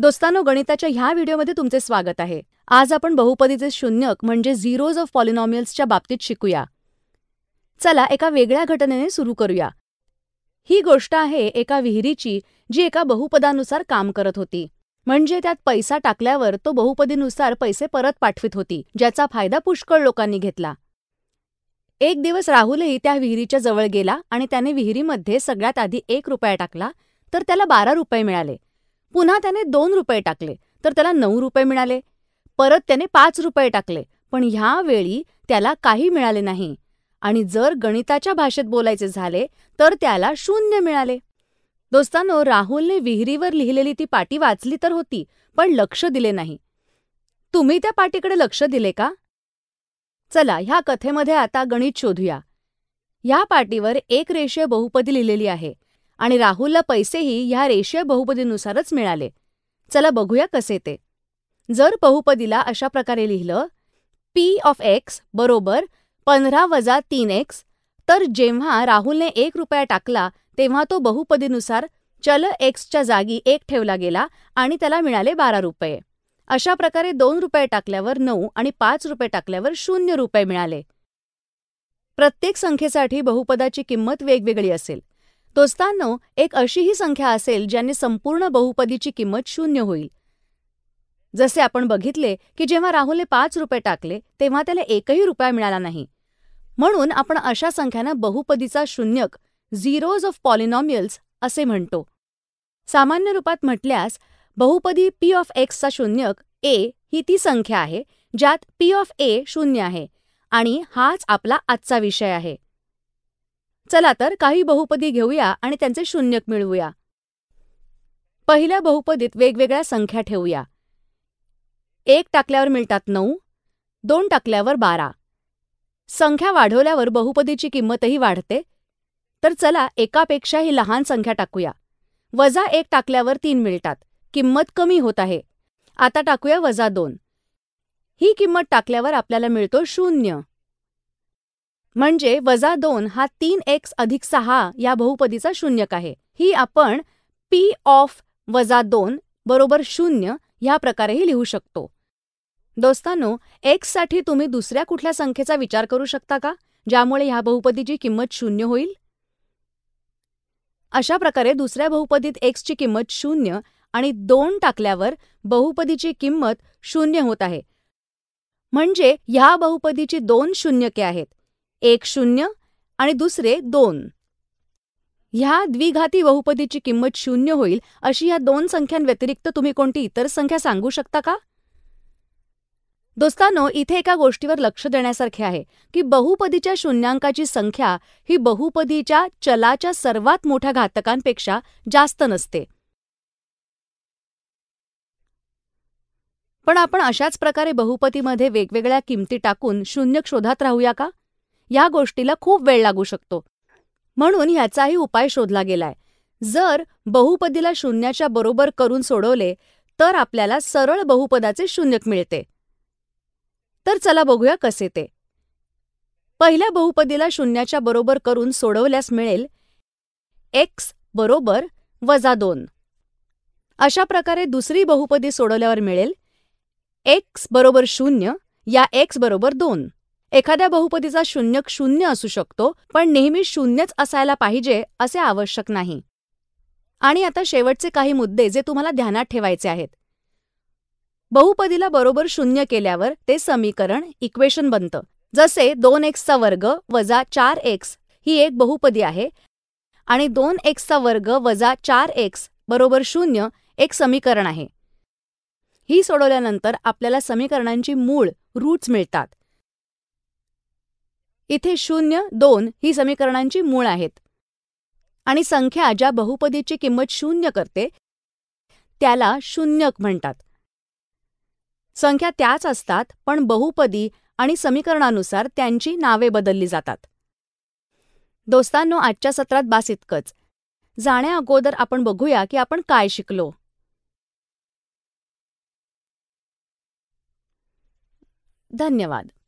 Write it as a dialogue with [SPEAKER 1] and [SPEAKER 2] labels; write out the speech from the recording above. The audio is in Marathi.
[SPEAKER 1] दोस्तानो गणिताच्या ह्या व्हिडिओमध्ये तुमचे स्वागत आहे आज आपण बहुपदीचे शून्यक म्हणजे झिरोज ऑफ पॉलिनॉमियल्सच्या बाबतीत शिकूया चला एका वेगळ्या घटनेने सुरू करूया ही गोष्ट आहे एका विहिरीची जी एका बहुपदानुसार काम करत होती म्हणजे त्यात पैसा टाकल्यावर तो बहुपदीनुसार पैसे परत पाठवित होती ज्याचा फायदा पुष्कळ लोकांनी घेतला एक दिवस राहुलही त्या विहिरीच्या जवळ गेला आणि त्याने विहिरीमध्ये सगळ्यात आधी एक रुपया टाकला तर त्याला बारा रुपये मिळाले पुन्हा त्याने दोन रुपये टाकले तर त्याला नऊ रुपये मिळाले परत त्याने पाच रुपये टाकले पण ह्यावेळी त्याला काही मिळाले नाही आणि जर गणिताच्या भाषेत बोलायचे झाले तर त्याला शून्य मिळाले दोस्तानो राहुलने विहिरीवर लिहिलेली ती पाटी वाचली तर होती पण लक्ष दिले नाही तुम्ही त्या पाटीकडे लक्ष दिले का चला ह्या कथेमध्ये आता गणित शोधूया ह्या पाटीवर एक रेषीय बहुपदी लिहिलेली आहे आणि राहुलला पैसेही ह्या रेषीय बहुपदीनुसारच मिळाले चला बघूया कसे ते जर बहुपदीला अशा प्रकारे लिहिलं पी ऑफ एक्स बरोबर पंधरा वजा तीन एक्स तर जेव्हा राहुलने एक रुपया टाकला तेव्हा तो बहुपदीनुसार चल एक्सच्या जागी एक ठेवला गेला आणि त्याला मिळाले बारा रुपये अशा प्रकारे दोन रुपये टाकल्यावर नऊ आणि पाच रुपये टाकल्यावर शून्य रुपये मिळाले प्रत्येक संख्येसाठी बहुपदाची किंमत वेगवेगळी असेल दोस्तांनो एक अशी ही संख्या असेल ज्याने संपूर्ण बहुपदीची किंमत शून्य होईल जसे आपण बघितले की जेव्हा राहुलने पाच रुपये टाकले तेव्हा त्याला एकही रुपया मिळाला नाही म्हणून आपण अशा संख्यानं बहुपदीचा शून्यक झिरोज ऑफ पॉलिनॉमियल्स असे म्हणतो सामान्य रूपात म्हटल्यास बहुपदी पी ऑफ एक्सचा शून्यक ए ही ती संख्या आहे ज्यात पी ऑफ ए शून्य आहे आणि हाच आपला आजचा विषय आहे चला तर काही बहुपदी घेऊया आणि त्यांचे शून्यक मिळवूया पहिल्या बहुपदीत वेगवेगळ्या संख्या ठेवूया एक टाकल्यावर मिळतात नऊ दोन टाकल्यावर बारा संख्या वाढवल्यावर बहुपदीची किंमतही वाढते तर चला एकापेक्षा ही लहान संख्या टाकूया वजा एक टाकल्यावर तीन मिळतात किंमत कमी होत आहे आता टाकूया वजा दोन ही किंमत टाकल्यावर आपल्याला मिळतो शून्य म्हणजे वजा दोन हा तीन एक्स अधिक सहा या बहुपदीचा शून्यक आहे ही आपण पी ऑफ वजा दोन बरोबर शून्य ह्या प्रकारेही लिहू शकतो दोस्तानो एक्ससाठी तुम्ही दुसऱ्या कुठल्या संख्येचा विचार करू शकता का ज्यामुळे ह्या बहुपदीची किंमत शून्य होईल अशा प्रकारे दुसऱ्या बहुपदीत एक्सची किंमत शून्य आणि दोन टाकल्यावर बहुपदीची किंमत शून्य होत आहे म्हणजे ह्या बहुपदीची दोन शून्यके आहेत एक शून्य आणि दुसरे दोन ह्या द्विघाती बहुपदीची किंमत शून्य होईल अशी या दोन संख्यांव्यतिरिक्त तुम्ही कोणती इतर संख्या सांगू शकता का दोस्तानो इथे एका गोष्टीवर लक्ष देण्यासारखे आहे की बहुपदीच्या शून्यांकाची संख्या ही बहुपदीच्या चलाच्या सर्वात मोठ्या घातकांपेक्षा जास्त नसते पण आपण अशाच प्रकारे बहुपतीमध्ये वेगवेगळ्या किमती टाकून शून्य शोधात राहूया का या गोष्टीला खूप वेळ लागू शकतो म्हणून ह्याचाही उपाय शोधला गेलाय जर बहुपदीला शून्याच्या बरोबर करून सोडवले तर आपल्याला सरळ बहुपदाचे शून्यक मिळते तर चला बघूया कसे ते पहिल्या बहुपदीला शून्याच्या बरोबर करून सोडवल्यास मिळेल एक्स बरोबर वजा दोन अशा प्रकारे दुसरी बहुपदी सोडवल्यावर मिळेल एक्स बरोबर शून्य या एक्स बरोबर दोन एखाद्या बहुपदीचा शून्यक शून्य असू शकतो पण नेहमी शून्यच असायला पाहिजे असे आवश्यक नाही आणि आता शेवटचे काही मुद्दे जे तुम्हाला ध्यानात ठेवायचे आहेत बहुपदीला बरोबर शून्य केल्यावर ते समीकरण इक्वेशन बनतं जसे दोन एक्सचा वर्ग वजा चार एक्स ही एक बहुपदी आहे आणि दोन एक्सचा वर्ग वजा चार एक्स बरोबर शून्य एक समीकरण आहे ही सोडवल्यानंतर आपल्याला समीकरणांची मूळ रूट्स मिळतात इथे शून्य दोन ही समीकरणांची मूळ आहेत आणि संख्या ज्या बहुपदीची किंमत शून्य करते त्याला शून्यक म्हणतात संख्या त्याच असतात पण बहुपदी आणि समीकरणानुसार त्यांची नावे बदलली जातात दोस्तांनो आजच्या सत्रात बास इतकंच जाण्या अगोदर आपण बघूया की आपण काय शिकलो धन्यवाद